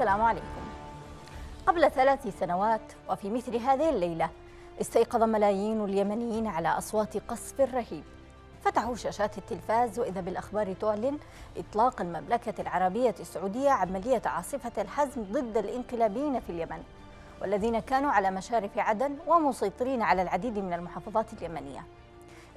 السلام عليكم قبل ثلاث سنوات وفي مثل هذه الليلة استيقظ ملايين اليمنيين على أصوات قصف رهيب فتحوا شاشات التلفاز وإذا بالأخبار تعلن إطلاق المملكة العربية السعودية عملية عاصفة الحزم ضد الانقلابيين في اليمن والذين كانوا على مشارف عدن ومسيطرين على العديد من المحافظات اليمنيه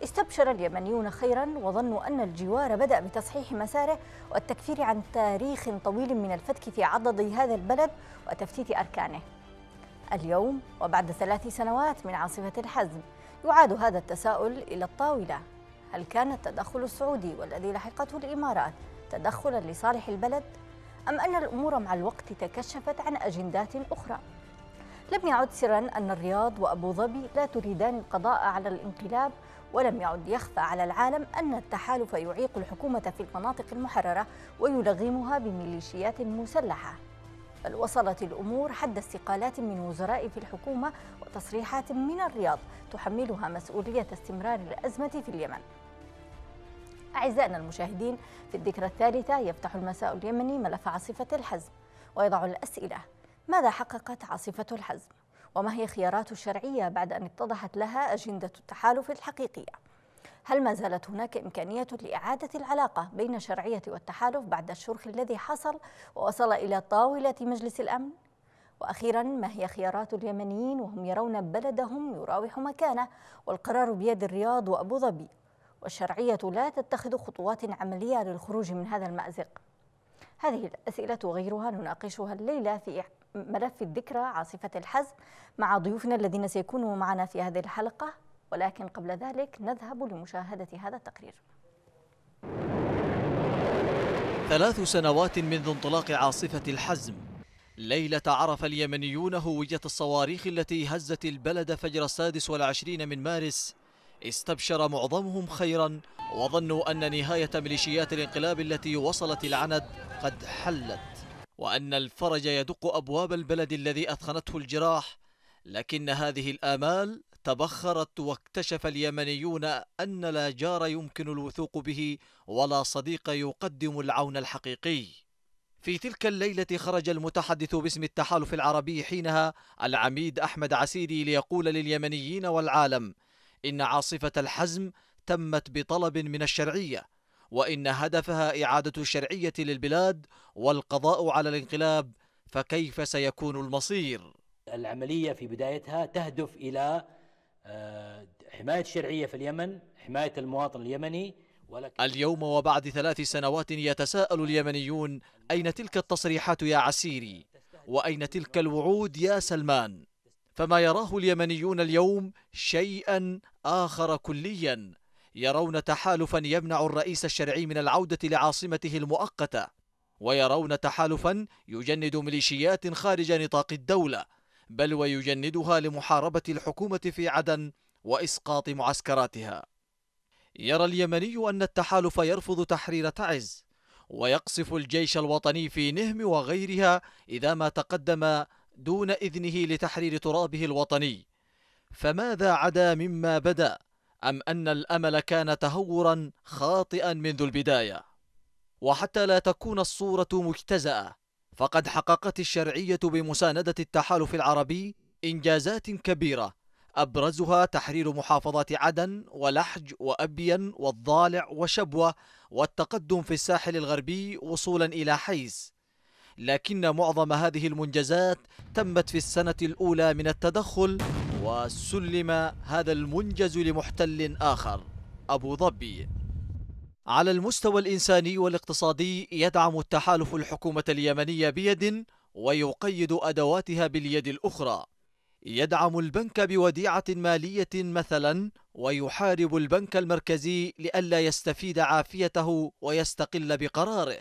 استبشر اليمنيون خيرا وظنوا أن الجوار بدأ بتصحيح مساره والتكفير عن تاريخ طويل من الفتك في عضد هذا البلد وتفتيت أركانه اليوم وبعد ثلاث سنوات من عاصفة الحزم يعاد هذا التساؤل إلى الطاولة هل كان التدخل السعودي والذي لحقته الإمارات تدخلا لصالح البلد أم أن الأمور مع الوقت تكشفت عن أجندات أخرى؟ لم يعد سرا أن الرياض وأبو ظبي لا تريدان القضاء على الانقلاب ولم يعد يخفى على العالم أن التحالف يعيق الحكومة في المناطق المحررة ويلغمها بميليشيات مسلحة بل وصلت الأمور حد استقالات من وزراء في الحكومة وتصريحات من الرياض تحملها مسؤولية استمرار الأزمة في اليمن أعزائنا المشاهدين في الذكرى الثالثة يفتح المساء اليمني ملف عاصفة الحزم ويضع الأسئلة ماذا حققت عاصفة الحزم؟ وما هي خيارات الشرعية بعد أن اتضحت لها أجندة التحالف الحقيقية؟ هل ما زالت هناك إمكانية لإعادة العلاقة بين الشرعية والتحالف بعد الشرخ الذي حصل ووصل إلى طاولة مجلس الأمن؟ وأخيرا ما هي خيارات اليمنيين وهم يرون بلدهم يراوح مكانه والقرار بيد الرياض وأبو ظبي والشرعية لا تتخذ خطوات عملية للخروج من هذا المأزق هذه الأسئلة وغيرها نناقشها الليلة في ملف الذكرى عاصفة الحزم مع ضيوفنا الذين سيكونوا معنا في هذه الحلقة ولكن قبل ذلك نذهب لمشاهدة هذا التقرير ثلاث سنوات منذ انطلاق عاصفة الحزم ليلة عرف اليمنيون هوية الصواريخ التي هزت البلد فجر السادس والعشرين من مارس استبشر معظمهم خيرا وظنوا أن نهاية ميليشيات الانقلاب التي وصلت العند قد حلت وأن الفرج يدق أبواب البلد الذي أثخنته الجراح لكن هذه الآمال تبخرت واكتشف اليمنيون أن لا جار يمكن الوثوق به ولا صديق يقدم العون الحقيقي في تلك الليلة خرج المتحدث باسم التحالف العربي حينها العميد أحمد عسيري ليقول لليمنيين والعالم إن عاصفة الحزم تمت بطلب من الشرعية وإن هدفها إعادة الشرعية للبلاد والقضاء على الانقلاب فكيف سيكون المصير؟ العملية في بدايتها تهدف إلى آه، حماية الشرعية في اليمن حماية المواطن اليمني ولكن اليوم وبعد ثلاث سنوات يتساءل اليمنيون أين تلك التصريحات يا عسيري وأين تلك الوعود يا سلمان فما يراه اليمنيون اليوم شيئا آخر كليا يرون تحالفا يمنع الرئيس الشرعي من العودة لعاصمته المؤقتة ويرون تحالفا يجند ميليشيات خارج نطاق الدولة بل ويجندها لمحاربة الحكومة في عدن وإسقاط معسكراتها يرى اليمني أن التحالف يرفض تحرير تعز ويقصف الجيش الوطني في نهم وغيرها إذا ما تقدم دون إذنه لتحرير ترابه الوطني فماذا عدا مما بدأ أم أن الأمل كان تهورا خاطئا منذ البداية وحتى لا تكون الصورة مجتزأة فقد حققت الشرعية بمساندة التحالف العربي إنجازات كبيرة أبرزها تحرير محافظات عدن ولحج وأبين والضالع وشبوة والتقدم في الساحل الغربي وصولا إلى حيز لكن معظم هذه المنجزات تمت في السنة الأولى من التدخل وسلم هذا المنجز لمحتل آخر أبو ظبي على المستوى الإنساني والاقتصادي يدعم التحالف الحكومة اليمنية بيد ويقيد أدواتها باليد الأخرى يدعم البنك بوديعة مالية مثلا ويحارب البنك المركزي لئلا يستفيد عافيته ويستقل بقراره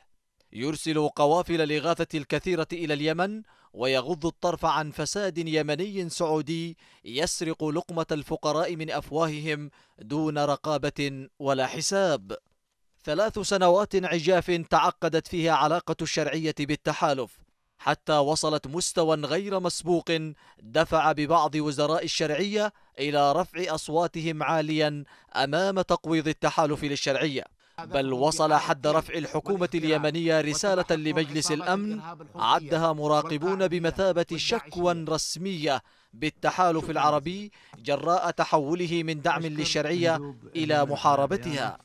يرسل قوافل الإغاثة الكثيرة إلى اليمن ويغض الطرف عن فساد يمني سعودي يسرق لقمة الفقراء من أفواههم دون رقابة ولا حساب ثلاث سنوات عجاف تعقدت فيها علاقة الشرعية بالتحالف حتى وصلت مستوى غير مسبوق دفع ببعض وزراء الشرعية إلى رفع أصواتهم عاليا أمام تقويض التحالف للشرعية بل وصل حد رفع الحكومة اليمنية رسالة لمجلس الأمن عدها مراقبون بمثابة شكوى رسمية بالتحالف العربي جراء تحوله من دعم للشرعية إلى محاربتها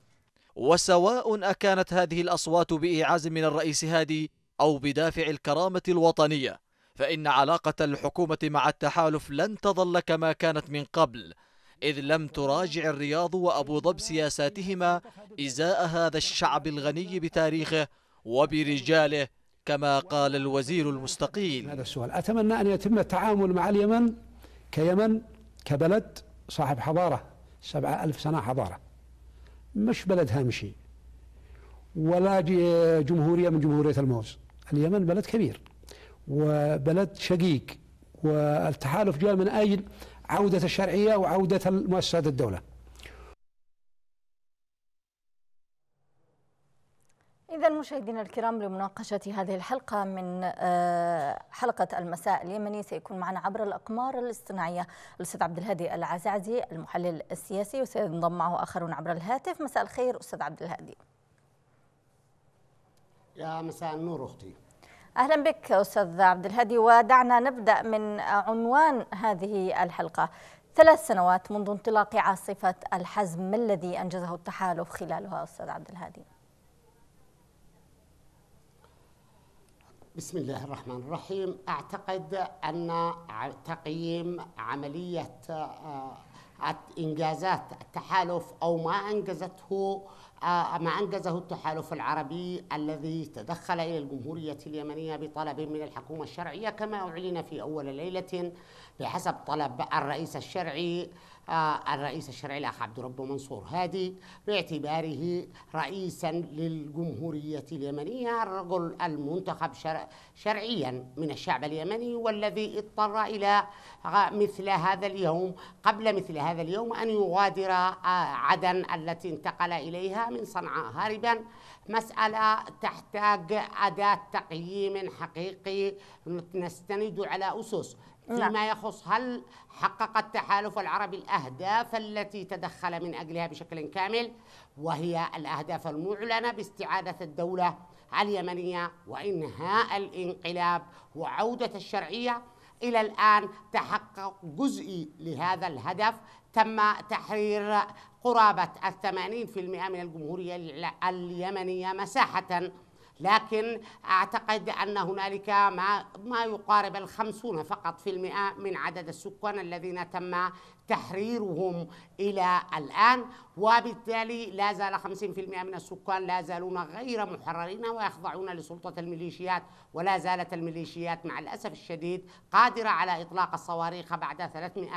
وسواء أكانت هذه الأصوات بإعاز من الرئيس هادي أو بدافع الكرامة الوطنية فإن علاقة الحكومة مع التحالف لن تظل كما كانت من قبل إذ لم تراجع الرياض وأبو ظبي سياساتهما إزاء هذا الشعب الغني بتاريخه وبرجاله كما قال الوزير المستقيل هذا السؤال أتمنى أن يتم التعامل مع اليمن كيمن كبلد صاحب حضارة سبعة ألف سنة حضارة مش بلد هامشي ولا جمهورية من جمهورية الموز اليمن بلد كبير وبلد شقيق والتحالف جاء من أجل عودة الشرعية وعودة مؤسسات الدولة إذا مشاهدينا الكرام لمناقشة هذه الحلقة من آه، حلقة المساء اليمني سيكون معنا عبر الأقمار الاصطناعية الأستاذ عبد الهادي العزعزي المحلل السياسي وسينضم معه آخرون عبر الهاتف مساء الخير أستاذ عبد الهادي يا مساء النور أختي أهلا بك أستاذ عبد الهادي ودعنا نبدأ من عنوان هذه الحلقة ثلاث سنوات منذ انطلاق عاصفة الحزم ما الذي أنجزه التحالف خلالها أستاذ عبد الهادي بسم الله الرحمن الرحيم أعتقد أن تقييم عملية آه، إنجازات التحالف أو ما أنجزته آه، آه، ما أنجزه التحالف العربي الذي تدخل إلى الجمهورية اليمنية بطلب من الحكومة الشرعية كما أعلن في أول ليلة بحسب طلب الرئيس الشرعي آه، الرئيس الشرعي الأخ عبد ربه منصور هادي باعتباره رئيسا للجمهورية اليمنية الرجل المنتخب شرعيا من الشعب اليمني والذي اضطر إلى آه، مثل هذا اليوم قبل مثل هذا اليوم أن يغادر آه، عدن التي انتقل إليها من صنعاء هاربا مسألة تحتاج أداة تقييم حقيقي نستند على أسس نعم. فيما يخص هل حقق التحالف العربي الأهداف التي تدخل من أجلها بشكل كامل وهي الأهداف المعلنة باستعادة الدولة اليمنية وإنهاء الانقلاب وعودة الشرعية إلى الآن تحقق جزئي لهذا الهدف تم تحرير قرابة الثمانين في المئة من الجمهورية اليمنية مساحة لكن أعتقد أن هنالك ما, ما يقارب الخمسون فقط في المئة من عدد السكان الذين تم تحريرهم إلى الآن وبالتالي لا زال 50% من السكان لا زالون غير محررين ويخضعون لسلطة الميليشيات ولا زالت الميليشيات مع الأسف الشديد قادرة على إطلاق الصواريخ بعد 300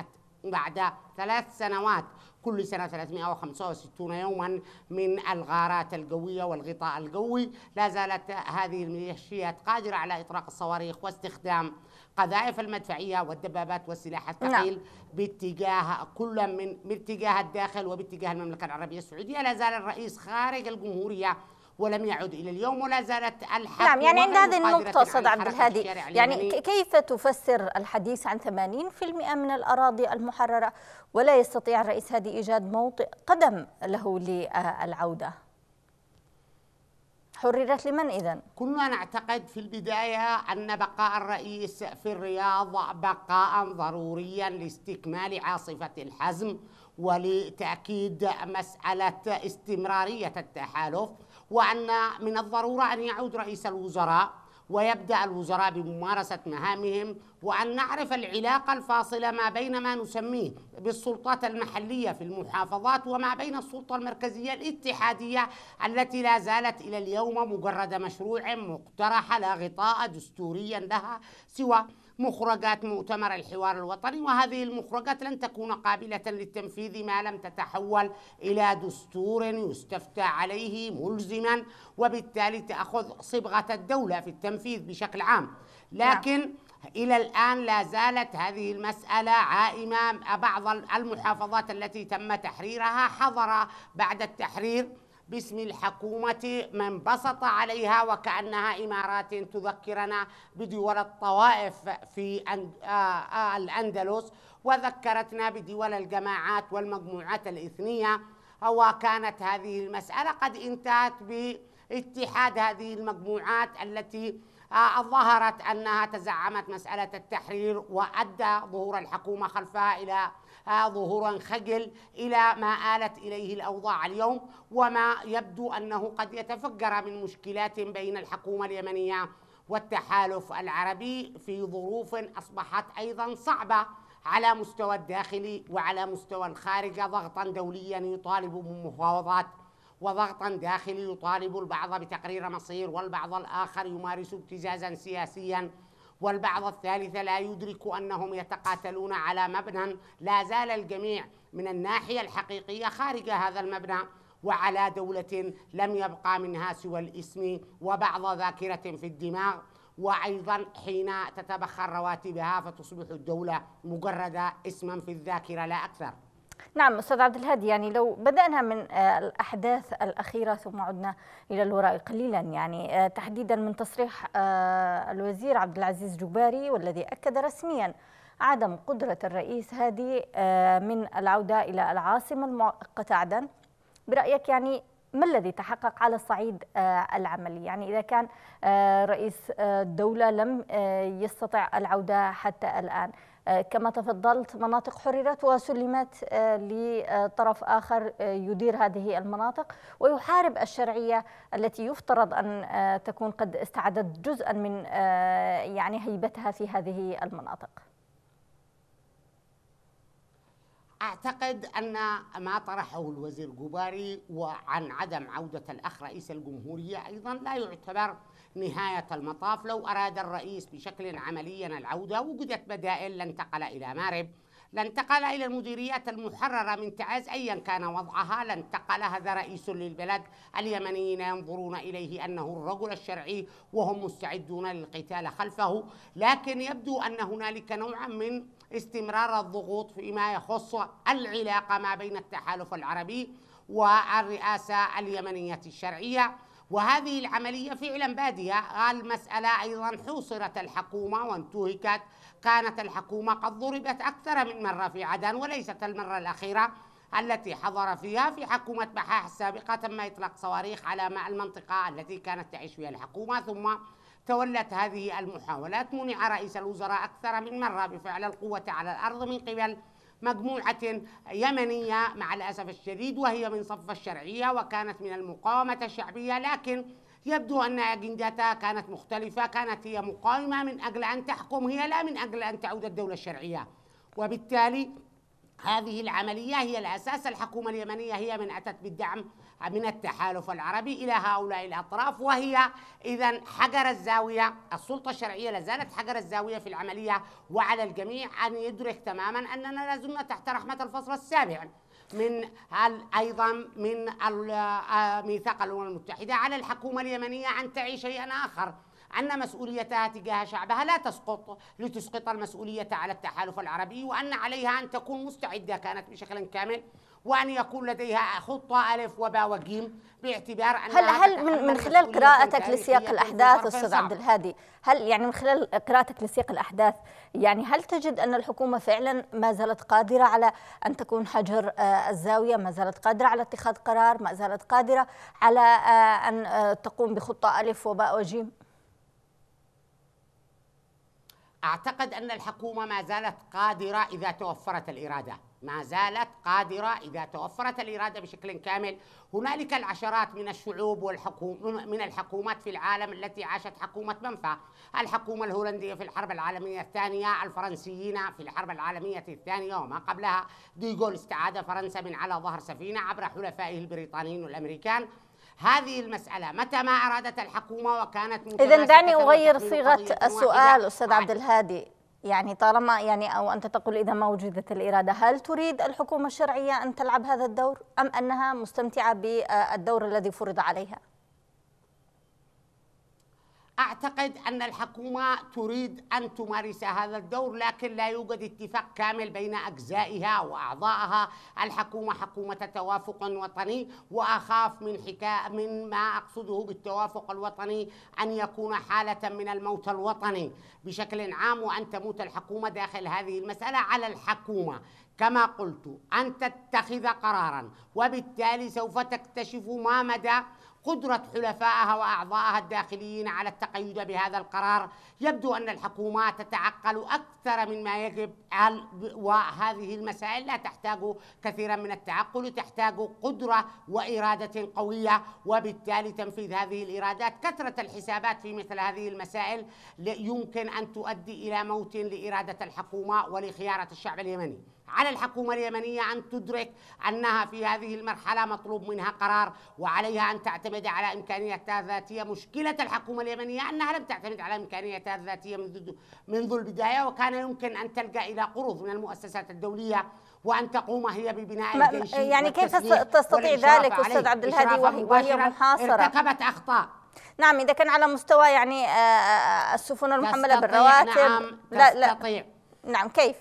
بعد ثلاث سنوات كل سنة 365 يوما من الغارات القوية والغطاء الجوي لا زالت هذه الميليشيات قادرة على إطراق الصواريخ واستخدام قذائف المدفعية والدبابات والسلاح نعم. الثقيل باتجاه كل من باتجاه الداخل وباتجاه المملكة العربية السعودية لا زال الرئيس خارج الجمهورية ولم يعد إلى اليوم ولا زالت الحق نعم يعني عند هذه النقطة أستاذ عبد الهادي يعني كيف تفسر الحديث عن 80% من الأراضي المحررة ولا يستطيع الرئيس هادي إيجاد موطئ قدم له للعودة حررت لمن إذا؟ كنا نعتقد في البداية أن بقاء الرئيس في الرياض بقاء ضروريا لاستكمال عاصفة الحزم ولتأكيد مسألة استمرارية التحالف وأن من الضرورة أن يعود رئيس الوزراء ويبدأ الوزراء بممارسة مهامهم وأن نعرف العلاقة الفاصلة ما بين ما نسميه بالسلطات المحلية في المحافظات وما بين السلطة المركزية الاتحادية التي لا زالت إلى اليوم مجرد مشروع مقترح لا غطاء دستوريا لها سوى مخرجات مؤتمر الحوار الوطني وهذه المخرجات لن تكون قابلة للتنفيذ ما لم تتحول إلى دستور يستفتى عليه ملزما وبالتالي تأخذ صبغة الدولة في التنفيذ بشكل عام نعم. لكن إلى الآن لا زالت هذه المسألة عائمة بعض المحافظات التي تم تحريرها حضر بعد التحرير باسم الحكومة من بسط عليها وكأنها إمارات تذكرنا بدول الطوائف في الأندلس وذكرتنا بدول الجماعات والمجموعات الإثنية وكانت هذه المسألة قد انتهت باتحاد هذه المجموعات التي ظهرت أنها تزعمت مسألة التحرير وأدى ظهور الحكومة خلفها إلى آه، ظهورا خجل إلى ما آلت إليه الأوضاع اليوم وما يبدو أنه قد يتفجر من مشكلات بين الحكومة اليمنية والتحالف العربي في ظروف أصبحت أيضا صعبة على مستوى الداخلي وعلى مستوى الخارج ضغطا دوليا يطالب بمفاوضات وضغطا داخلي يطالب البعض بتقرير مصير والبعض الآخر يمارس ابتزازا سياسيا والبعض الثالث لا يدرك أنهم يتقاتلون على مبنى لا زال الجميع من الناحية الحقيقية خارج هذا المبنى وعلى دولة لم يبقى منها سوى الاسم وبعض ذاكرة في الدماغ وأيضا حين تتبخر رواتبها فتصبح الدولة مجرد اسما في الذاكرة لا أكثر نعم استاذ عبد الهادي يعني لو بدانا من آه، الاحداث الاخيره ثم عدنا الى الوراء قليلا يعني آه، تحديدا من تصريح آه، الوزير عبد العزيز جباري والذي اكد رسميا عدم قدره الرئيس هادي من العوده الى العاصمه المؤقته عدن برايك يعني ما الذي تحقق على الصعيد العملي يعني إذا كان رئيس الدولة لم يستطع العودة حتى الآن آه، كما تفضلت مناطق حررت وسلمت آه، لطرف آخر آه، يدير هذه المناطق ويحارب الشرعية التي يفترض أن تكون قد استعادت جزءا من يعني هيبتها في هذه المناطق أعتقد أن ما طرحه الوزير قباري وعن عدم عودة الأخ رئيس الجمهورية أيضا لا يعتبر نهاية المطاف لو أراد الرئيس بشكل عملي العودة وجدت بدائل لانتقل إلى مارب لانتقل إلى المديريات المحررة من تعز أيا كان وضعها لانتقل هذا رئيس للبلد اليمنيين ينظرون إليه أنه الرجل الشرعي وهم مستعدون للقتال خلفه لكن يبدو أن هنالك نوعا من استمرار الضغوط فيما يخص العلاقة ما بين التحالف العربي والرئاسة اليمنية الشرعية وهذه العملية فعلا بادية المسألة أيضا حوصرت الحكومة وانتهكت كانت الحكومة قد ضربت أكثر من مرة في عدن وليست المرة الأخيرة التي حضر فيها في حكومة بحاح السابقة تم إطلاق صواريخ على المنطقة التي كانت تعيش فيها الحكومة ثم تولت هذه المحاولات منع رئيس الوزراء أكثر من مرة بفعل القوة على الأرض من قبل مجموعة يمنية مع الأسف الشديد وهي من صف الشرعية وكانت من المقاومة الشعبية لكن يبدو أن أجندتها كانت مختلفة كانت هي مقاومة من أجل أن تحكم هي لا من أجل أن تعود الدولة الشرعية وبالتالي هذه العملية هي الأساس الحكومة اليمنية هي من أتت بالدعم من التحالف العربي إلى هؤلاء الأطراف وهي إذا حجر الزاوية السلطة الشرعية لازالت حجر الزاوية في العملية وعلى الجميع أن يدرك تماما أننا زلنا تحت رحمة الفصل السابع من ايضا من آه، ميثاق الامم المتحده على الحكومه اليمنيه ان تعي شيئا اخر أن مسؤوليتها تجاه شعبها لا تسقط لتسقط المسؤولية على التحالف العربي وأن عليها أن تكون مستعدة كانت بشكل كامل وأن يكون لديها خطة ألف وباء وجيم باعتبار أن هل هل من, من خلال قراءتك لسياق الأحداث أستاذ عبد الهادي هل يعني من خلال قراءتك لسياق الأحداث يعني هل تجد أن الحكومة فعلا ما زالت قادرة على أن تكون حجر آه، الزاوية ما زالت قادرة على اتخاذ قرار ما زالت قادرة على آه، أن آه، تقوم بخطة ألف وباء وجيم أعتقد أن الحكومة ما زالت قادرة إذا توفرت الإرادة ما زالت قادرة إذا توفرت الإرادة بشكل كامل هنالك العشرات من الشعوب والحكوم من الحكومات في العالم التي عاشت حكومة منفى الحكومة الهولندية في الحرب العالمية الثانية الفرنسيين في الحرب العالمية الثانية وما قبلها ديغول استعاد فرنسا من على ظهر سفينة عبر حلفائه البريطانيين والأمريكان هذه المسألة متى ما أرادت الحكومة وكانت إذا دعني أغير صيغة السؤال أستاذ عبد الهادي يعني طالما يعني او انت تقول اذا ما وجدت الاراده، هل تريد الحكومه الشرعيه ان تلعب هذا الدور ام انها مستمتعه بالدور الذي فرض عليها؟ أعتقد أن الحكومة تريد أن تمارس هذا الدور لكن لا يوجد اتفاق كامل بين أجزائها وأعضائها الحكومة حكومة توافق وطني وأخاف من حكا... من ما أقصده بالتوافق الوطني أن يكون حالة من الموت الوطني بشكل عام وأن تموت الحكومة داخل هذه المسألة على الحكومة كما قلت أن تتخذ قرارا وبالتالي سوف تكتشف ما مدى قدرة حلفائها وأعضائها الداخليين على التقيد بهذا القرار يبدو أن الحكومات تتعقل أكثر مما يجب وهذه المسائل لا تحتاج كثيرا من التعقل تحتاج قدرة وإرادة قوية وبالتالي تنفيذ هذه الإرادات كثرة الحسابات في مثل هذه المسائل يمكن أن تؤدي إلى موت لإرادة الحكومة ولخيارة الشعب اليمني على الحكومة اليمنية أن تدرك أنها في هذه المرحلة مطلوب منها قرار وعليها أن تعتمد على إمكانياتها الذاتية مشكلة الحكومة اليمنية أنها لم تعتمد على إمكانياتها الذاتية منذ, منذ البداية وكان يمكن أن تلجأ إلى قروض من المؤسسات الدولية وان تقوم هي ببناء الجيش يعني كيف تستطيع ذلك استاذ عبد الهادي وهي محاصره ارتكبت اخطاء نعم اذا كان على مستوى يعني آه، آه، السفن المحمله بالرواتب نعم لا لا نعم كيف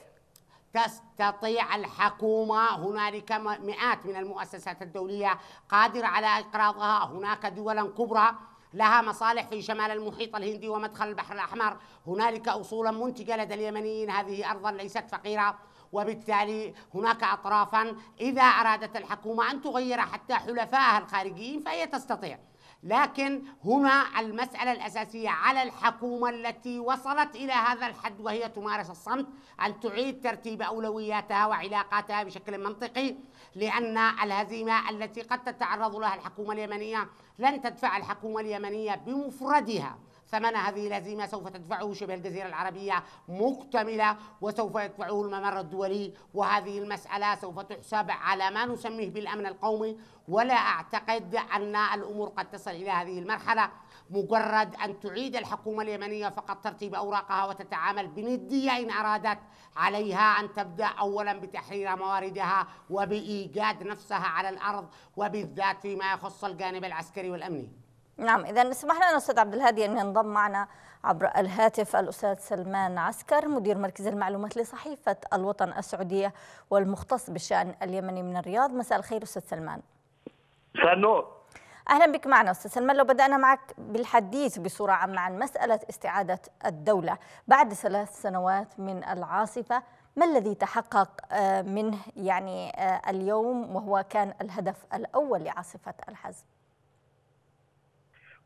تستطيع الحكومة هنالك مئات من المؤسسات الدولية قادرة على إقراضها هناك دولا كبرى لها مصالح في شمال المحيط الهندي ومدخل البحر الأحمر هنالك أصولا منتجة لدى اليمنيين هذه أرضا ليست فقيرة وبالتالي هناك أطرافا إذا أرادت الحكومة أن تغير حتى حلفائها الخارجيين فهي تستطيع لكن هنا المسألة الأساسية على الحكومة التي وصلت إلى هذا الحد وهي تمارس الصمت أن تعيد ترتيب أولوياتها وعلاقاتها بشكل منطقي لأن الهزيمة التي قد تتعرض لها الحكومة اليمنية لن تدفع الحكومة اليمنية بمفردها ثمن هذه الهزيمة سوف تدفعه شبه الجزيرة العربية مكتملة وسوف يدفعه الممر الدولي وهذه المسألة سوف تحسب على ما نسميه بالأمن القومي ولا أعتقد أن الأمور قد تصل إلى هذه المرحلة مجرد أن تعيد الحكومة اليمنية فقط ترتيب أوراقها وتتعامل بندية إن أرادت عليها أن تبدأ أولا بتحرير مواردها وبإيجاد نفسها على الأرض وبالذات فيما يخص الجانب العسكري والأمني نعم إذا اسمح لنا أستاذ عبد الهادي أن يعني ينضم معنا عبر الهاتف الأستاذ سلمان عسكر مدير مركز المعلومات لصحيفة الوطن السعودية والمختص بالشأن اليمني من الرياض مساء الخير أستاذ سلمان مساء النور أهلا بك معنا أستاذ سلمان لو بدأنا معك بالحديث بصورة عامة عن مسألة استعادة الدولة بعد ثلاث سنوات من العاصفة ما الذي تحقق آه، منه يعني آه، اليوم وهو كان الهدف الأول لعاصفة الحزم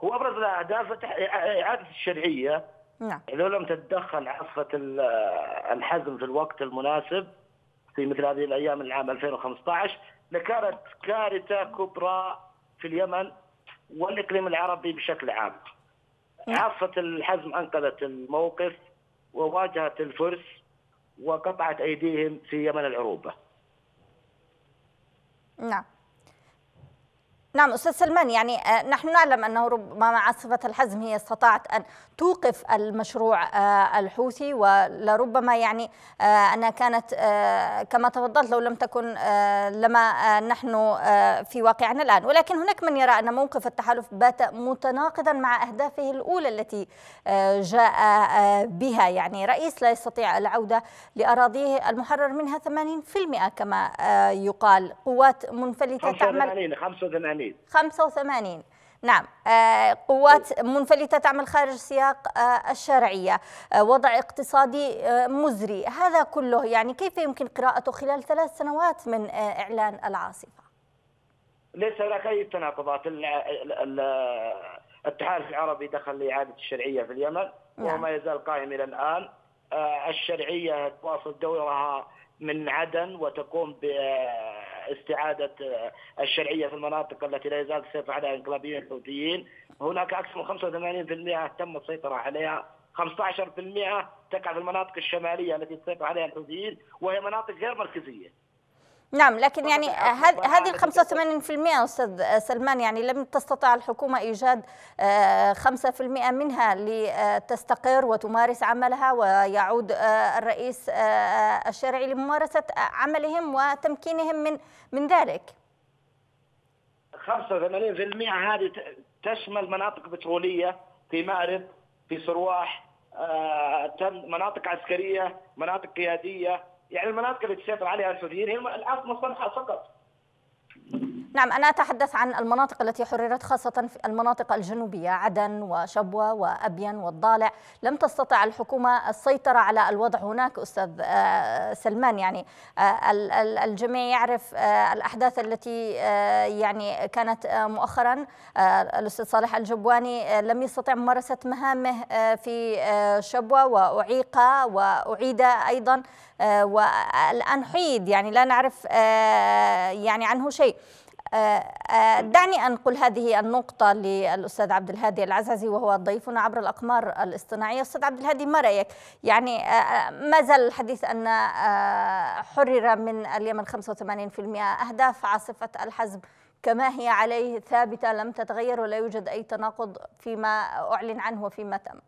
هو ابرز الاهداف اعاده الشرعيه نعم لو لم تتدخل عاصفه الحزم في الوقت المناسب في مثل هذه الايام العام 2015 لكانت كارثه كبرى في اليمن والاقليم العربي بشكل عام. عاصفه نعم. الحزم انقذت الموقف وواجهت الفرس وقطعت ايديهم في يمن العروبه. نعم. نعم أستاذ سلمان يعني آه، نحن نعلم أنه ربما عاصفة الحزم هي استطاعت أن توقف المشروع آه، الحوثي ولربما يعني آه، أنها كانت كما تفضلت لو لم تكن لما نحن في واقعنا الآن ولكن هناك من يرى أن موقف التحالف بات متناقضا مع أهدافه الأولى التي جاء بها يعني رئيس لا يستطيع العودة لأراضيه المحرر منها 80% كما يقال قوات منفلتة تعمل 85 85 85 نعم آه، قوات منفلتة تعمل خارج سياق آه، الشرعية آه، وضع اقتصادي مزري هذا كله يعني كيف يمكن قراءته خلال ثلاث سنوات من إعلان العاصفة ليس هناك أي تناقضات التحالف العربي دخل لإعادة الشرعية في اليمن نعم. وما يزال قائم إلى الآن الشرعية تواصل دورها من عدن وتقوم ب استعادة آه، الشرعية في المناطق التي لا يزال السيطرة عليها الانقلابيين الحوثيين هناك أكثر من 85% تم السيطرة عليها 15% تقع في المناطق الشمالية التي تسيطر عليها الحوثيين وهي مناطق غير مركزية نعم لكن يعني هذه ال 85% استاذ سلمان يعني لم تستطع الحكومه ايجاد 5% آه، منها لتستقر وتمارس عملها ويعود آه، الرئيس آه، الشرعي لممارسه عملهم وتمكينهم من من ذلك 85% هذه تشمل مناطق بتروليه في مأرب في صرواح مناطق عسكريه مناطق قياديه يعني المناطق اللي تسيطر عليها الحوثيين هي الارض مصطنعه فقط نعم أنا أتحدث عن المناطق التي حررت خاصة في المناطق الجنوبية عدن وشبوة وأبين والضالع لم تستطع الحكومة السيطرة على الوضع هناك أستاذ آه، سلمان يعني آه، الجميع يعرف آه، الأحداث التي يعني كانت مؤخرا الأستاذ صالح الجبواني لم يستطع ممارسة مهامه في شبوة وأعيق وأعيد أيضا والآن حيد يعني لا نعرف يعني عنه شيء دعني أنقل هذه النقطة للأستاذ عبد الهادي العزازي وهو ضيفنا عبر الأقمار الاصطناعية أستاذ عبد الهادي ما رأيك يعني آه، آه، ما زال الحديث أن آه، حرر من اليمن 85% أهداف عاصفة الحزب كما هي عليه ثابتة لم تتغير ولا يوجد أي تناقض فيما أعلن عنه وفيما تم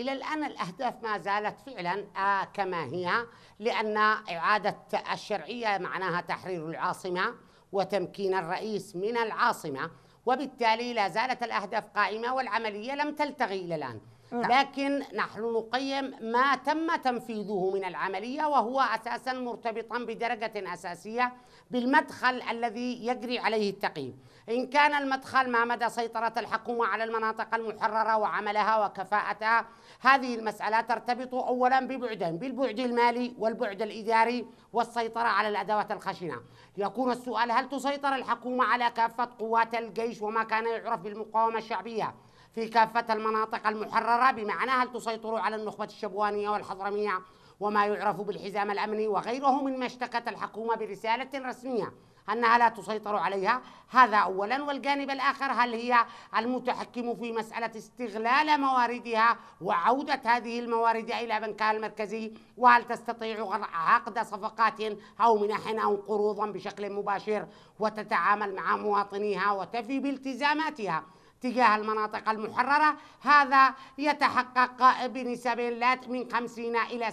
إلى الآن الأهداف ما زالت فعلا آه، كما هي لأن إعادة الشرعية معناها تحرير العاصمة وتمكين الرئيس من العاصمة وبالتالي لا زالت الأهداف قائمة والعملية لم تلتغي إلى الآن نعم. لكن نحن نقيم ما تم تنفيذه من العملية وهو أساسا مرتبطا بدرجة أساسية بالمدخل الذي يجري عليه التقييم إن كان المدخل ما مدى سيطرة الحكومة على المناطق المحررة وعملها وكفاءتها هذه المسألة ترتبط أولا ببعدين بالبعد المالي والبعد الإداري والسيطرة على الأدوات الخشنة يكون السؤال هل تسيطر الحكومة على كافة قوات الجيش وما كان يعرف بالمقاومة الشعبية في كافة المناطق المحررة بمعنى هل تسيطر على النخبة الشبوانية والحضرمية وما يعرف بالحزام الأمني وغيره مما اشتكت الحكومة برسالة رسمية أنها لا تسيطر عليها هذا أولا والجانب الآخر هل هي المتحكم في مسألة استغلال مواردها وعودة هذه الموارد إلى بنكها المركزي وهل تستطيع عقد صفقات أو منح أو قروضا بشكل مباشر وتتعامل مع مواطنيها وتفي بالتزاماتها تجاه المناطق المحررة هذا يتحقق بنسب لا من 50 إلى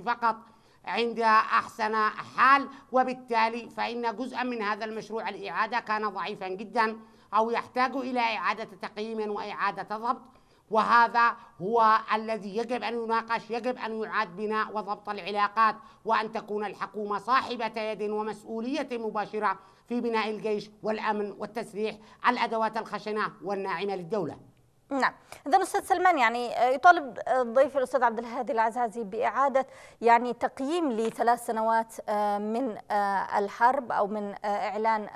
70% فقط عند أحسن حال وبالتالي فإن جزءا من هذا المشروع الإعادة كان ضعيفا جدا أو يحتاج إلى إعادة تقييم وإعادة ضبط وهذا هو الذي يجب أن يناقش يجب أن يعاد بناء وضبط العلاقات وأن تكون الحكومة صاحبة يد ومسؤولية مباشرة في بناء الجيش والأمن والتسليح على الأدوات الخشنة والناعمة للدولة نعم اذا استاذ سلمان يعني آه، يطالب آه، الضيف الاستاذ عبد الهادي العزازي باعاده يعني تقييم لثلاث سنوات آه، من الحرب او من اعلان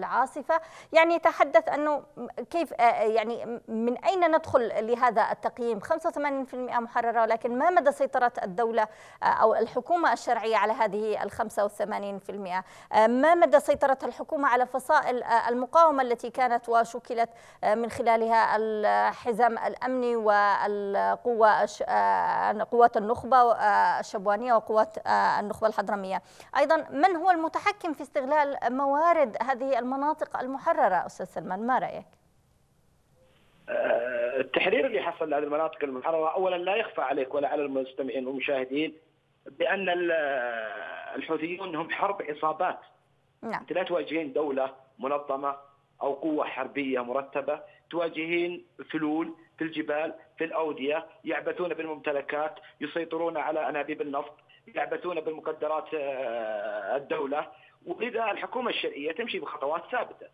العاصفه يعني يتحدث انه كيف يعني من اين ندخل لهذا التقييم 85% محرره ولكن ما مدى سيطره الدوله او الحكومه الشرعيه على هذه ال 85% ما مدى سيطره الحكومه على فصائل المقاومه التي كانت وشكلت من خلالها حزام الأمني والقوة آه، قوات النخبة آه، الشبوانية وقوات آه، النخبة الحضرمية أيضا من هو المتحكم في استغلال موارد هذه المناطق المحررة أستاذ سلمان ما رأيك؟ التحرير اللي حصل لهذه المناطق المحررة أولا لا يخفى عليك ولا على المستمعين والمشاهدين بأن الحوثيون هم حرب عصابات نعم. أنت لا تواجهين دولة منظمة أو قوة حربية مرتبة تواجهين فلول في الجبال في الأودية يعبثون بالممتلكات يسيطرون على أنابيب النفط يعبثون بالمقدرات آه، الدولة وإذا الحكومة الشرعية تمشي بخطوات ثابتة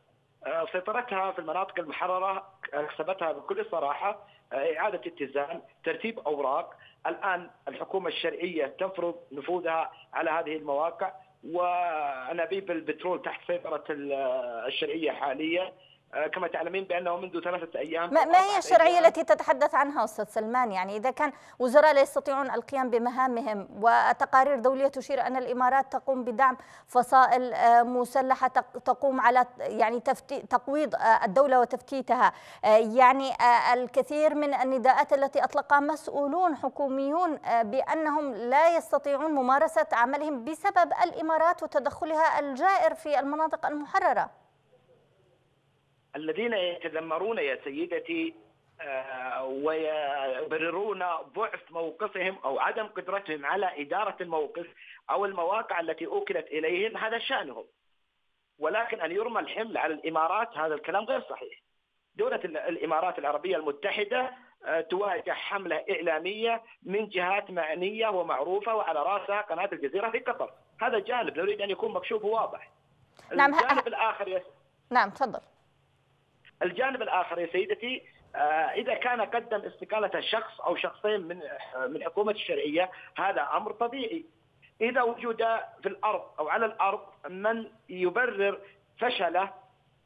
آه، سيطرتها في المناطق المحررة كسبتها بكل صراحة آه، إعادة اتزان ترتيب أوراق الآن الحكومة الشرعية تفرض نفوذها على هذه المواقع وأنابيب البترول تحت سيطرة الشرعية حاليا آه، كما تعلمين بانه منذ ثلاثه ايام ما, ما هي الشرعيه التي تتحدث عنها استاذ سلمان يعني اذا كان وزراء لا يستطيعون القيام بمهامهم وتقارير دوليه تشير ان الامارات تقوم بدعم فصائل آه، مسلحه تقوم على يعني تقويض آه، الدوله وتفتيتها يعني الكثير من النداءات التي اطلقها مسؤولون حكوميون بانهم لا يستطيعون ممارسه عملهم بسبب الامارات وتدخلها الجائر في المناطق المحرره الذين يتذمرون يا سيدتي آه، ويبررون ضعف موقفهم او عدم قدرتهم على اداره الموقف او المواقع التي اوكلت اليهم هذا شانهم. ولكن ان يرمى الحمل على الامارات هذا الكلام غير صحيح. دوله الامارات العربيه المتحده آه، تواجه حمله اعلاميه من جهات معنيه ومعروفه وعلى راسها قناه الجزيره في قطر. هذا جانب نريد ان يكون مكشوف وواضح. نعم الجانب الاخر يا نعم تفضل. الجانب الاخر يا سيدتي آه، اذا كان قدم استقاله شخص او شخصين من آه، من حكومه الشرعيه هذا امر طبيعي اذا وجد في الارض او على الارض من يبرر فشله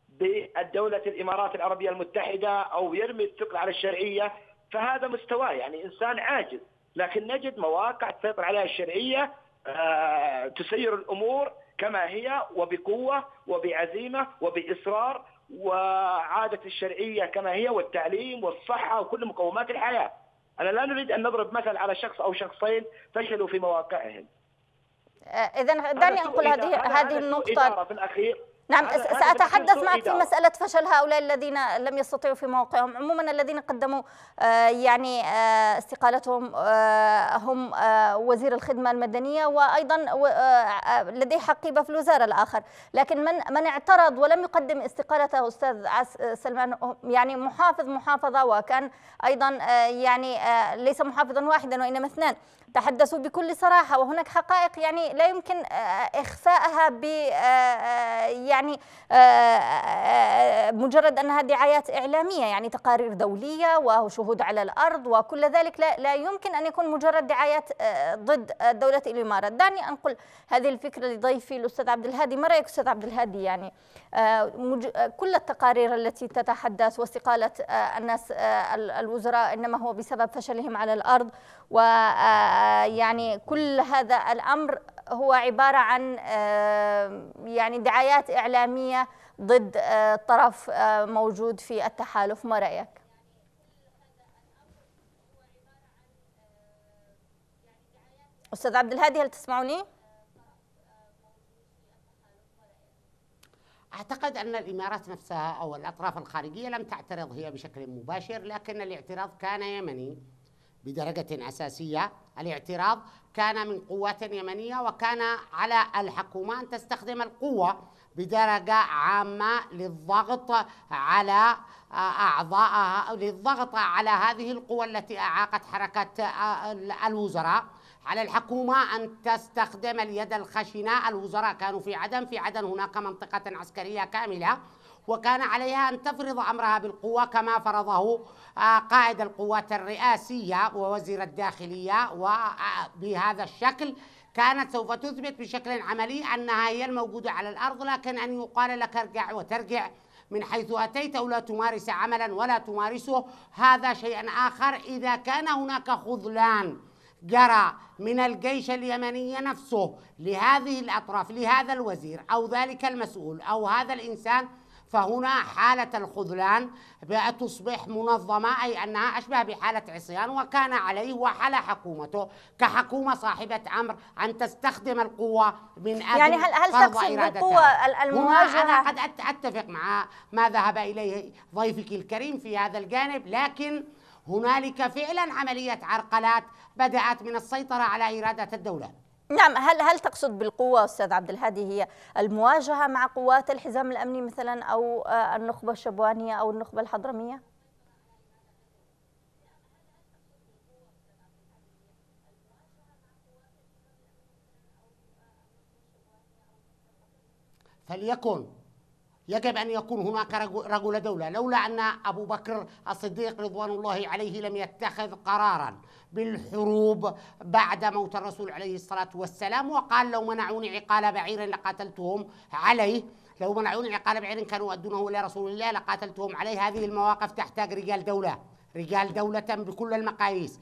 بالدوله الامارات العربيه المتحده او يرمي الثقل على الشرعيه فهذا مستواه يعني انسان عاجز لكن نجد مواقع تسيطر عليها الشرعيه آه، تسير الامور كما هي وبقوه وبعزيمه وباصرار وعادة الشرعية كما هي والتعليم والصحة وكل مقومات الحياة أنا لا نريد أن نضرب مثل على شخص أو شخصين فشلوا في مواقعهم آه، إذا دعني أنقل هذه هذه النقطة في الأخير نعم سأتحدث معك في مسألة فشل هؤلاء الذين لم يستطيعوا في موقعهم عموما الذين قدموا آه، يعني آه، استقالتهم آه، هم وزير الخدمة المدنية وأيضا لديه حقيبة في الوزارة الآخر لكن من من اعترض ولم يقدم استقالته أستاذ سلمان يعني محافظ محافظة وكان أيضا يعني ليس محافظا واحدا وإنما اثنان تحدثوا بكل صراحه وهناك حقائق يعني لا يمكن آه، آه، اخفائها ب آه، يعني مجرد انها دعايات اعلاميه يعني تقارير دوليه وشهود على الارض وكل ذلك لا, لا يمكن ان يكون مجرد دعايات ضد دوله الامارات دعني انقل هذه الفكره لضيفي الاستاذ عبد الهادي ما رايك استاذ عبد الهادي يعني كل التقارير التي تتحدث واستقاله الناس الوزراء انما هو بسبب فشلهم على الارض و يعني كل هذا الأمر هو عبارة عن آه، يعني دعايات إعلامية ضد آه، طرف آه، موجود في التحالف ما رأيك؟ أستاذ عبد الهادي هل تسمعوني؟ أعتقد أن الإمارات نفسها أو الأطراف الخارجية لم تعترض هي بشكل مباشر لكن الاعتراض كان يمني بدرجة أساسية الاعتراض كان من قوات يمنية وكان على الحكومة أن تستخدم القوة بدرجة عامة للضغط على آه، أعضاءها آه، للضغط على هذه القوى التي أعاقت حركة آه، الوزراء على الحكومة أن تستخدم اليد الخشنة الوزراء كانوا في عدن في عدن هناك منطقة عسكرية كاملة وكان عليها أن تفرض أمرها بالقوة كما فرضه آه، قائد القوات الرئاسية ووزير الداخلية وبهذا الشكل كانت سوف تثبت بشكل عملي أنها هي الموجودة على الأرض لكن أن يقال لك ارجع وترجع من حيث أتيت أو لا تمارس عملا ولا تمارسه هذا شيء آخر إذا كان هناك خذلان جرى من الجيش اليمني نفسه لهذه الأطراف لهذا الوزير أو ذلك المسؤول أو هذا الإنسان فهنا حالة الخذلان تصبح منظمة أي أنها أشبه بحالة عصيان وكان عليه وحال حكومته كحكومة صاحبة أمر أن تستخدم القوة من أجل يعني هل هل تقصد بالقوة المواجهة؟ أنا قد أتفق مع ما ذهب إليه ضيفك الكريم في هذا الجانب لكن هنالك فعلا عملية عرقلات بدأت من السيطرة على إرادة الدولة نعم هل هل تقصد بالقوة أستاذ عبد الهادي هي المواجهة مع قوات الحزام الأمني مثلا أو آه، النخبة الشبوانية أو النخبة الحضرمية؟ فليكن يجب أن يكون هناك رجل دولة لولا أن أبو بكر الصديق رضوان الله عليه لم يتخذ قرارا بالحروب بعد موت الرسول عليه الصلاة والسلام وقال لو منعوني عقال بعير لقاتلتهم عليه لو منعوني عقال بعير كانوا يؤدونه إلى رسول الله لقاتلتهم عليه هذه المواقف تحتاج رجال دولة رجال دولة بكل المقاييس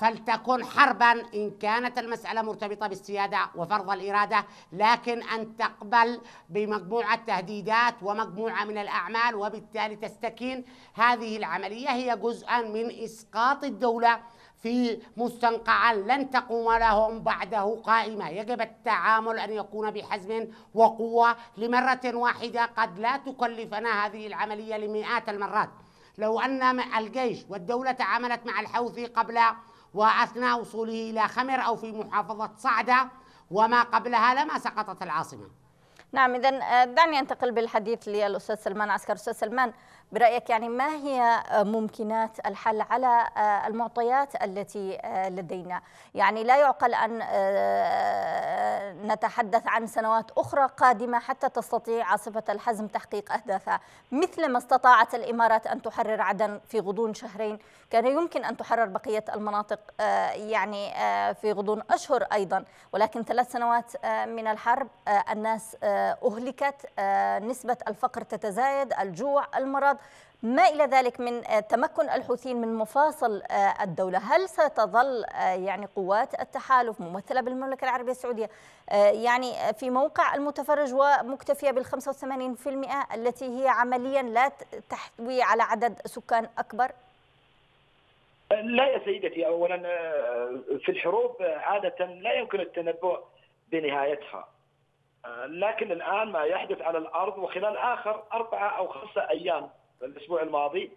فلتكن حربا إن كانت المسألة مرتبطة بالسيادة وفرض الإرادة لكن أن تقبل بمجموعة تهديدات ومجموعة من الأعمال وبالتالي تستكين هذه العملية هي جزءا من إسقاط الدولة في مستنقع لن تقوم لهم بعده قائمة يجب التعامل أن يكون بحزم وقوة لمرة واحدة قد لا تكلفنا هذه العملية لمئات المرات لو أن الجيش والدولة عملت مع الحوثي قبل وأثناء وصوله إلى خمر أو في محافظة صعدة وما قبلها لما سقطت العاصمة نعم إذا آه، دعني أنتقل بالحديث للأستاذ سلمان عسكر أستاذ سلمان برأيك يعني ما هي آه، ممكنات الحل على آه، المعطيات التي لدينا يعني لا يعقل أن نتحدث عن سنوات أخرى قادمة حتى تستطيع عاصفة الحزم تحقيق أهدافها مثل ما استطاعت الإمارات أن تحرر عدن في غضون شهرين كان يمكن أن تحرر بقية المناطق آه، يعني آه، في غضون أشهر أيضا ولكن ثلاث سنوات آه، من الحرب الناس أهلكت نسبة الفقر تتزايد الجوع المرض ما إلى ذلك من آه، تمكن الحوثيين من مفاصل آه، الدولة هل ستظل آه، يعني قوات التحالف ممثلة بالمملكة العربية السعودية يعني في موقع المتفرج ومكتفية بال 85% التي هي عمليا لا تحتوي على عدد سكان أكبر؟ لا يا سيدتي أولا في الحروب عادة لا يمكن التنبؤ بنهايتها لكن الآن ما يحدث على الأرض وخلال آخر أربعة أو خمسة أيام الأسبوع الماضي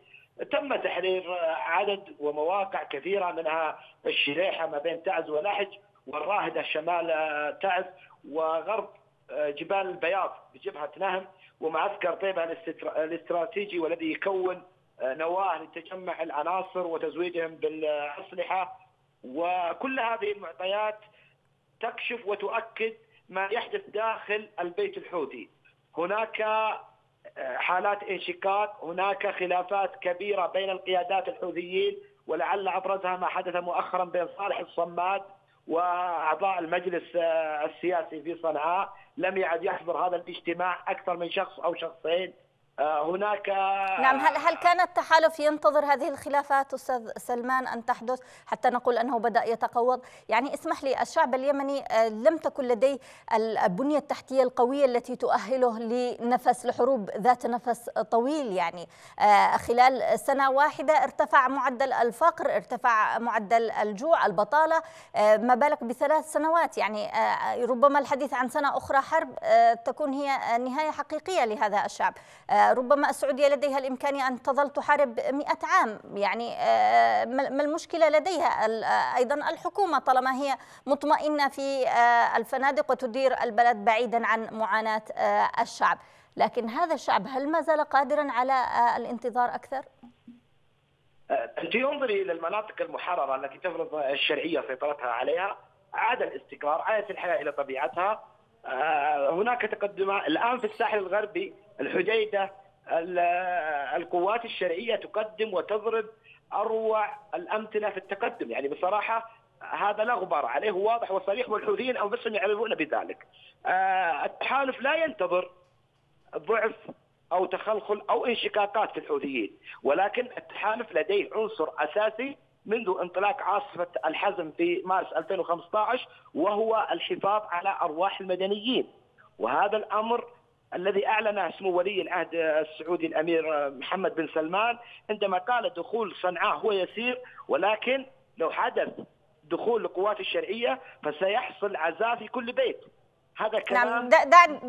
تم تحرير عدد ومواقع كثيرة منها الشريحة ما بين تعز ولحج والراهدة شمال آه، تعز وغرب آه، جبال البياض بجبهة نهم ومعسكر طيبة الاستراتيجي والذي يكون آه، نواة لتجمع العناصر وتزويدهم بالأسلحة وكل هذه المعطيات تكشف وتؤكد ما يحدث داخل البيت الحوثي هناك حالات انشقاق هناك خلافات كبيرة بين القيادات الحوثيين ولعل أبرزها ما حدث مؤخرا بين صالح الصماد وأعضاء المجلس آه، السياسي في صنعاء لم يعد يحضر هذا الاجتماع أكثر من شخص أو شخصين آه، هناك نعم هل آه، هل كان التحالف ينتظر هذه الخلافات استاذ سلمان ان تحدث حتى نقول انه بدا يتقوض يعني اسمح لي الشعب اليمني آه، لم تكن لديه البنيه التحتيه القويه التي تؤهله لنفس لحروب ذات نفس طويل يعني خلال سنه واحده ارتفع معدل الفقر ارتفع معدل الجوع البطاله ما بالك بثلاث سنوات يعني ربما الحديث عن سنه اخرى حرب تكون هي نهايه حقيقيه لهذا الشعب ربما السعودية لديها الإمكانية أن تظل تحارب مئة عام يعني آه، ما المشكلة لديها آه، أيضا الحكومة طالما هي مطمئنة في آه، الفنادق وتدير البلد بعيدا عن معاناة الشعب لكن هذا الشعب هل ما زال قادرا على الانتظار أكثر؟ أنت انظري إلى المناطق المحررة التي تفرض الشرعية سيطرتها عليها عاد الاستقرار عادت الحياة إلى طبيعتها هناك تقدمات الآن في الساحل الغربي الحديده القوات الشرعيه تقدم وتضرب اروع الامثله في التقدم يعني بصراحه هذا لا غبار عليه واضح وصريح والحوثيين انفسهم يعرفون بذلك. آه، التحالف لا ينتظر ضعف او تخلخل او انشقاقات في الحوثيين، ولكن التحالف لديه عنصر اساسي منذ انطلاق عاصفه الحزم في مارس 2015 وهو الحفاظ على ارواح المدنيين. وهذا الامر الذي اعلن اسمه ولي العهد السعودي الامير محمد بن سلمان عندما قال دخول صنعاء هو يسير ولكن لو حدث دخول القوات الشرعيه فسيحصل عزاء في كل بيت هذا نعم، كلام نعم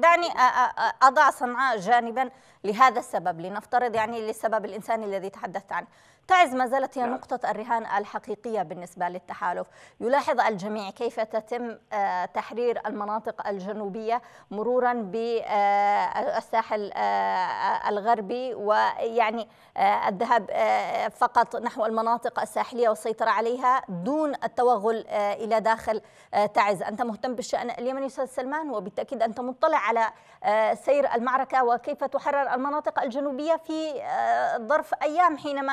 دعني اضع صنعاء جانبا لهذا السبب لنفترض يعني للسبب الانساني الذي تحدثت عنه تعز ما زالت هي نعم. نقطة الرهان الحقيقية بالنسبة للتحالف يلاحظ الجميع كيف تتم آه، تحرير المناطق الجنوبية مرورا بالساحل آه، آه، الغربي ويعني الذهاب فقط نحو المناطق الساحلية والسيطرة عليها دون التوغل إلى داخل تعز أنت مهتم بالشأن اليمني أستاذ سلمان وبالتأكيد أنت مطلع على سير المعركة وكيف تحرر المناطق الجنوبية في ظرف أيام حينما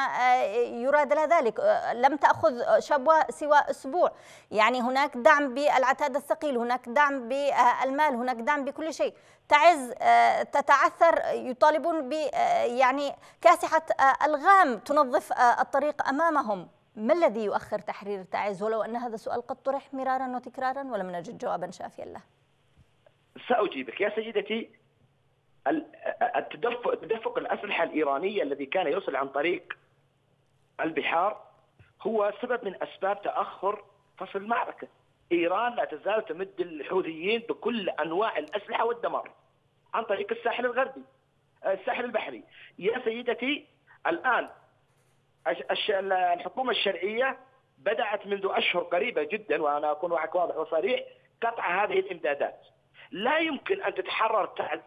يراد لها ذلك أه، لم تأخذ شبوة سوى أسبوع يعني هناك دعم بالعتاد الثقيل هناك دعم بالمال هناك دعم بكل شيء تعز أه، تتعثر يطالبون ب أه، يعني كاسحة ألغام تنظف الطريق أمامهم ما الذي يؤخر تحرير تعز ولو أن هذا السؤال قد طرح مرارا وتكرارا ولم نجد جوابا شافيا له سأجيبك يا سيدتي التدفق الأسلحة الإيرانية الذي كان يصل عن طريق البحار هو سبب من اسباب تاخر فصل المعركه. ايران لا تزال تمد الحوثيين بكل انواع الاسلحه والدمار عن طريق الساحل الغربي الساحل البحري. يا سيدتي الان الحكومه الشرعيه بدات منذ اشهر قريبه جدا وانا اكون معك واضح وصريح قطع هذه الامدادات. لا يمكن ان تتحرر تعز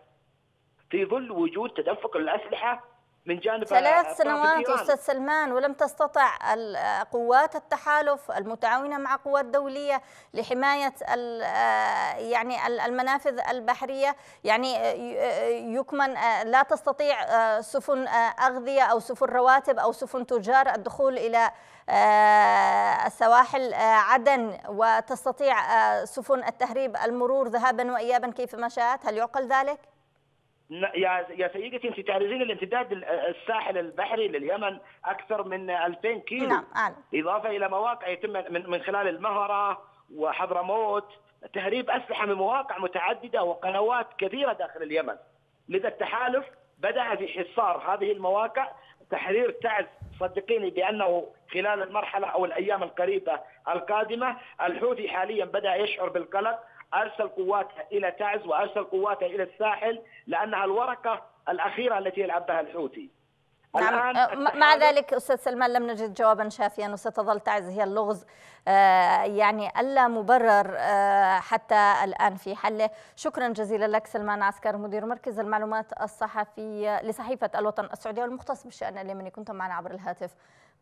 في ظل وجود تدفق الاسلحه من جانب ثلاث آه، سنوات أستاذ سلمان ولم تستطع آه، قوات التحالف المتعاونة مع قوات دولية لحماية آه، يعني المنافذ البحرية يعني يكمن لا تستطيع سفن أغذية أو سفن رواتب أو سفن تجار الدخول إلى السواحل عدن وتستطيع سفن التهريب المرور ذهابا وإيابا كيفما شاءت هل يعقل ذلك؟ يا يا سيدتي انت تعرضين الامتداد الساحل البحري لليمن اكثر من 2000 كيلو نعم اضافه الى مواقع يتم من, من خلال المهره وحضرموت تهريب اسلحه من مواقع متعدده وقنوات كثيره داخل اليمن لذا التحالف بدا في حصار هذه المواقع تحرير تعز صدقيني بانه خلال المرحله او الايام القريبه القادمه الحوثي حاليا بدا يشعر بالقلق ارسل قواتها الى تعز وارسل قواتها الى الساحل لانها الورقه الاخيره التي يلعب بها الحوثي. نعم أه، مع ذلك استاذ سلمان لم نجد جوابا شافيا وستظل تعز هي اللغز أه، يعني الا مبرر أه، حتى الان في حله شكرا جزيلا لك سلمان عسكر مدير مركز المعلومات الصحفيه لصحيفه الوطن السعوديه والمختص بالشان اليمني كنت معنا عبر الهاتف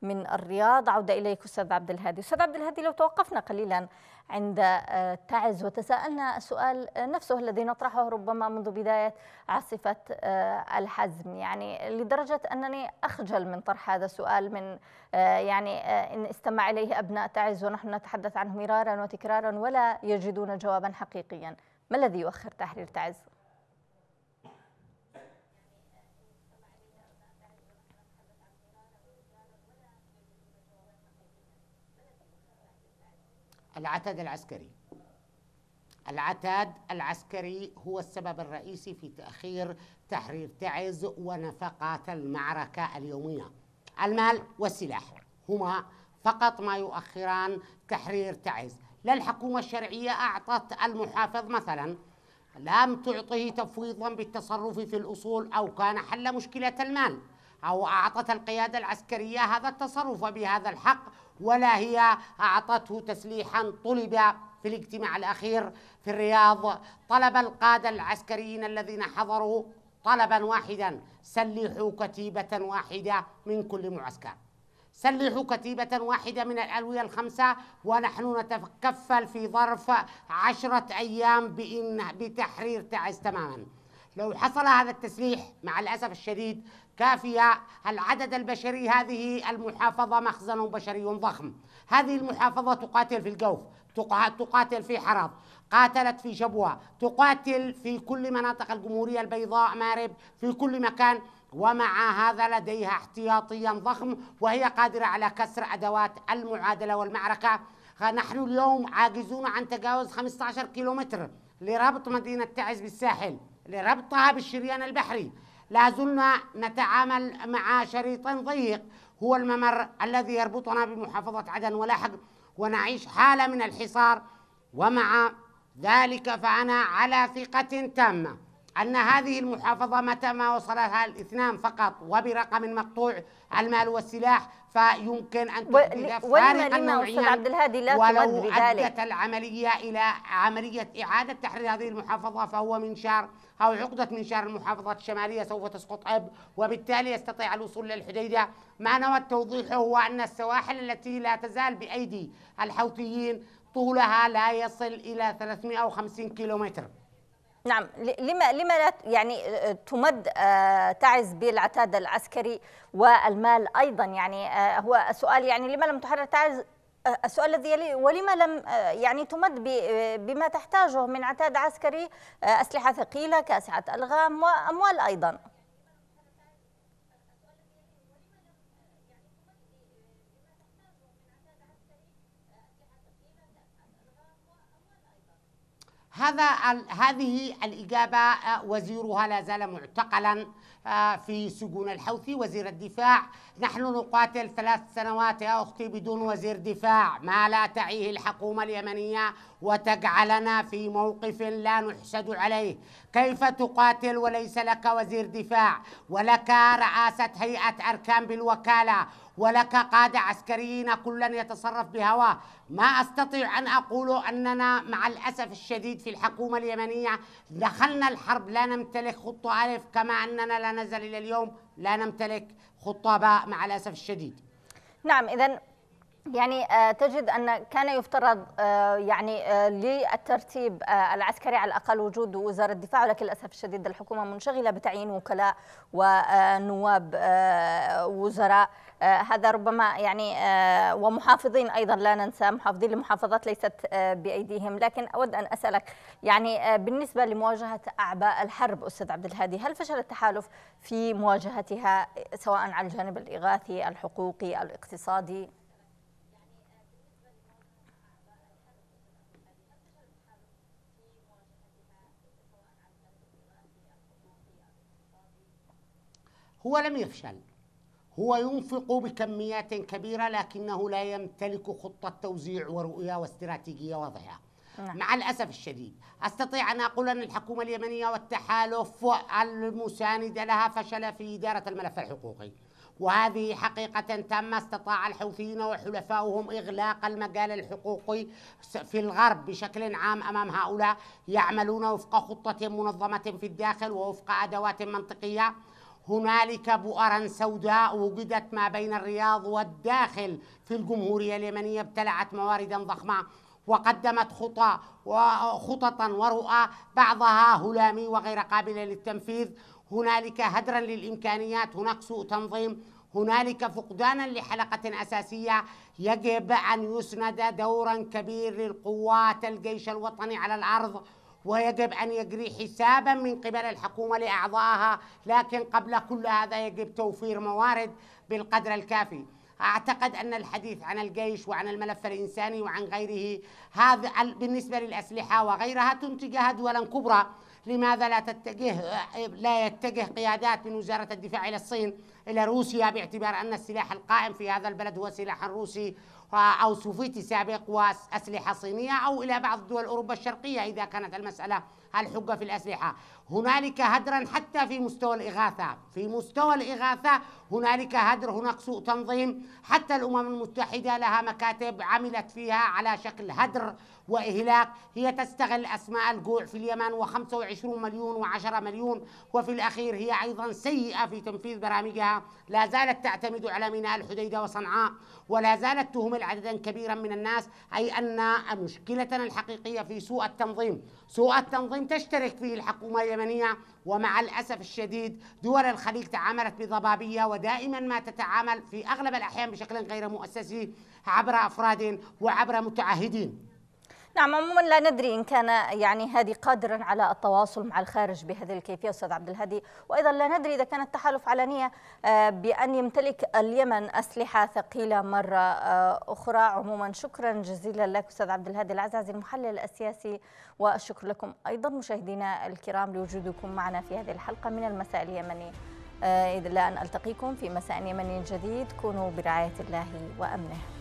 من الرياض عودة إليك أستاذ عبد الهادي أستاذ عبد الهادي لو توقفنا قليلا عند آه، تعز وتساءلنا السؤال آه، نفسه الذي نطرحه ربما منذ بداية عاصفة آه، الحزم يعني لدرجة أنني أخجل من طرح هذا السؤال من يعني إن استمع إليه أبناء تعز ونحن نتحدث عنه مرارا وتكرارا ولا يجدون جوابا حقيقيا ما الذي يؤخر تحرير تعز؟ العتاد العسكري العتاد العسكري هو السبب الرئيسي في تأخير تحرير تعز ونفقات المعركة اليومية المال والسلاح هما فقط ما يؤخران تحرير تعز لا الحكومة الشرعية أعطت المحافظ مثلا لم تعطه تفويضا بالتصرف في الأصول أو كان حل مشكلة المال أو أعطت القيادة العسكرية هذا التصرف بهذا الحق ولا هي أعطته تسليحا طلب في الاجتماع الأخير في الرياض طلب القادة العسكريين الذين حضروا طلبا واحدا سلحوا كتيبة واحدة من كل معسكر سلحوا كتيبة واحدة من الألوية الخمسة ونحن نتكفل في ظرف عشرة أيام بإن بتحرير تعز تماما لو حصل هذا التسليح مع الأسف الشديد كافية العدد البشري هذه المحافظة مخزن بشري ضخم هذه المحافظة تقاتل في الجوف تقاتل في حرب قاتلت في شبوة تقاتل في كل مناطق الجمهورية البيضاء مارب في كل مكان ومع هذا لديها احتياطيا ضخم وهي قادرة على كسر أدوات المعادلة والمعركة نحن اليوم عاجزون عن تجاوز 15 كيلومتر لربط مدينة تعز بالساحل لربطها بالشريان البحري لا زلنا نتعامل مع شريط ضيق هو الممر الذي يربطنا بمحافظة عدن ولاحق ونعيش حالة من الحصار ومع ذلك فأنا على ثقة تامة أن هذه المحافظة متى ما وصلها الاثنان فقط وبرقم مقطوع المال والسلاح فيمكن أن تحدث فارق النوعية ولو أدت العملية إلى عملية إعادة تحرير هذه المحافظة فهو منشار أو عقدة منشار المحافظات الشمالية سوف تسقط أب وبالتالي يستطيع الوصول للحديدة ما نوى توضيحه هو أن السواحل التي لا تزال بأيدي الحوثيين طولها لا يصل إلى 350 كيلومتر نعم لما لما لا يعني آه، تمد آه، تعز بالعتاد العسكري والمال ايضا يعني آه، هو السؤال يعني لما لم تحرر تعز السؤال الذي يلي ولما لم آه، يعني تمد آه، بما تحتاجه من عتاد عسكري آه، أسلحة ثقيلة كاسعة ألغام وأموال أيضا هذا هذه الإجابة وزيرها لا زال معتقلا في سجون الحوثي وزير الدفاع نحن نقاتل ثلاث سنوات يا أختي بدون وزير دفاع ما لا تعيه الحكومة اليمنية وتجعلنا في موقف لا نحسد عليه كيف تقاتل وليس لك وزير دفاع ولك رئاسة هيئة أركان بالوكالة ولك قادة عسكريين كلا يتصرف بهوى ما أستطيع أن أقول أننا مع الأسف الشديد في الحكومة اليمنية دخلنا الحرب لا نمتلك خطة ألف كما أننا لا نزل إلى اليوم لا نمتلك خطابة مع الأسف الشديد نعم إذا يعني آه، تجد أن كان يفترض آه، يعني آه، للترتيب العسكري على الأقل وجود وزارة الدفاع ولكن للأسف الشديد الحكومة منشغلة بتعيين وكلاء ونواب وزراء آه، هذا ربما يعني آه، ومحافظين أيضا لا ننسى محافظين المحافظات ليست آه، بأيديهم لكن أود أن أسألك يعني بالنسبة لمواجهة أعباء الحرب أستاذ عبد الهادي هل فشل التحالف في مواجهتها سواء على الجانب الإغاثي الحقوقي الاقتصادي هو لم يفشل هو ينفق بكميات كبيرة لكنه لا يمتلك خطة توزيع ورؤية واستراتيجية واضحة نعم. مع الأسف الشديد أستطيع أن أقول أن الحكومة اليمنية والتحالف المساندة لها فشل في إدارة الملف الحقوقي وهذه حقيقة تامة استطاع الحوثيين وحلفائهم إغلاق المجال الحقوقي في الغرب بشكل عام أمام هؤلاء يعملون وفق خطة منظمة في الداخل ووفق أدوات منطقية هنالك بؤرا سوداء وجدت ما بين الرياض والداخل في الجمهورية اليمنية ابتلعت مواردا ضخمة وقدمت خطى وخططا ورؤى بعضها هلامي وغير قابلة للتنفيذ هنالك هدرا للإمكانيات هناك سوء تنظيم هنالك فقدانا لحلقة أساسية يجب أن يسند دورا كبير للقوات الجيش الوطني على الأرض ويجب أن يجري حسابا من قبل الحكومة لأعضائها لكن قبل كل هذا يجب توفير موارد بالقدر الكافي أعتقد أن الحديث عن الجيش وعن الملف الإنساني وعن غيره هذا بالنسبة للأسلحة وغيرها تنتجها دولا كبرى لماذا لا تتجه لا يتجه قيادات من وزارة الدفاع إلى الصين إلى روسيا باعتبار أن السلاح القائم في هذا البلد هو سلاح روسي أو سوفيتي سابق وأسلحة صينية أو إلى بعض دول أوروبا الشرقية إذا كانت المسألة الحجة في الأسلحة هنالك هدرا حتى في مستوى الإغاثة في مستوى الإغاثة هنالك هدر هناك سوء تنظيم حتى الأمم المتحدة لها مكاتب عملت فيها على شكل هدر وإهلاك هي تستغل أسماء الجوع في اليمن و25 مليون و10 مليون وفي الأخير هي أيضا سيئة في تنفيذ برامجها لا زالت تعتمد على ميناء الحديدة وصنعاء ولا زالت تهمل عددا كبيرا من الناس أي أن مشكلتنا الحقيقية في سوء التنظيم سوء التنظيم تشترك فيه الحكومة اليمنية ومع الأسف الشديد دول الخليج تعاملت بضبابية ودائما ما تتعامل في أغلب الأحيان بشكل غير مؤسسي عبر أفراد وعبر متعهدين نعم عموما لا ندري إن كان يعني هادي قادرا على التواصل مع الخارج بهذه الكيفية أستاذ عبد الهادي وأيضا لا ندري إذا كان التحالف علنية آه، بأن يمتلك اليمن أسلحة ثقيلة مرة آه، أخرى عموما شكرا جزيلا لك أستاذ عبد الهادي العزازي المحلل السياسي والشكر لكم أيضا مشاهدينا الكرام لوجودكم معنا في هذه الحلقة من المساء اليمني اذا آه، لا أن ألتقيكم في مساء يمني جديد كونوا برعاية الله وأمنه